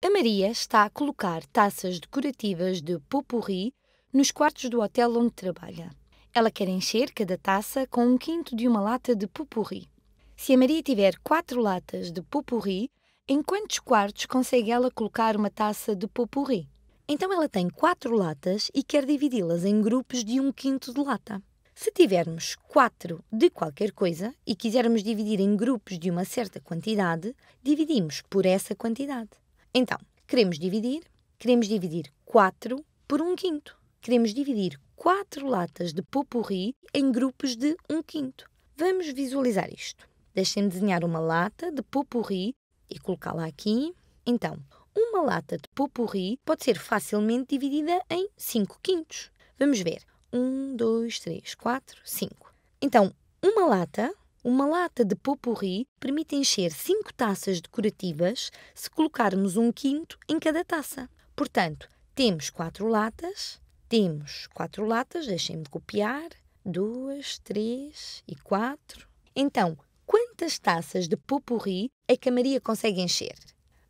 A Maria está a colocar taças decorativas de popurri nos quartos do hotel onde trabalha. Ela quer encher cada taça com um quinto de uma lata de popurri. Se a Maria tiver quatro latas de popurri, em quantos quartos consegue ela colocar uma taça de popurri? Então ela tem quatro latas e quer dividi-las em grupos de um quinto de lata. Se tivermos quatro de qualquer coisa e quisermos dividir em grupos de uma certa quantidade, dividimos por essa quantidade. Então, queremos dividir, queremos dividir 4 por 1 quinto. Queremos dividir 4 latas de popurri em grupos de 1 quinto. Vamos visualizar isto. Deixem-me desenhar uma lata de popurri e colocá-la aqui. Então, uma lata de popurri pode ser facilmente dividida em 5 quintos. Vamos ver. 1, 2, 3, 4, 5. Então, uma lata uma lata de potpourri permite encher 5 taças decorativas se colocarmos um quinto em cada taça. Portanto, temos 4 latas, temos 4 latas, deixem-me copiar, 2, 3 e 4. Então, quantas taças de potpourri é que a Maria consegue encher?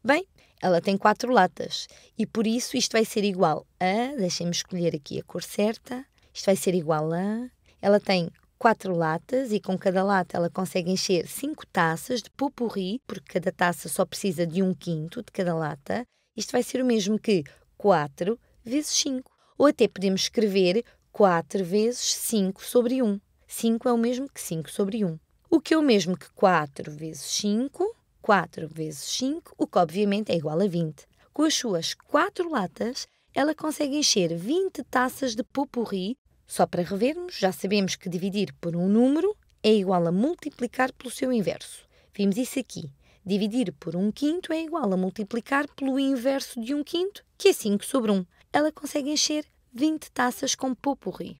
Bem, ela tem quatro latas e por isso isto vai ser igual a, deixem-me escolher aqui a cor certa, isto vai ser igual a, ela tem quatro latas e com cada lata ela consegue encher cinco taças de popurri, porque cada taça só precisa de um quinto de cada lata. Isto vai ser o mesmo que 4 vezes 5. Ou até podemos escrever 4 vezes 5 sobre 1. 5 é o mesmo que 5 sobre 1. O que é o mesmo que 4 vezes 5. 4 vezes 5, o que obviamente é igual a 20. Com as suas 4 latas, ela consegue encher 20 taças de popurri só para revermos, já sabemos que dividir por um número é igual a multiplicar pelo seu inverso. Vimos isso aqui. Dividir por um quinto é igual a multiplicar pelo inverso de um quinto, que é 5 sobre 1. Ela consegue encher 20 taças com popurri.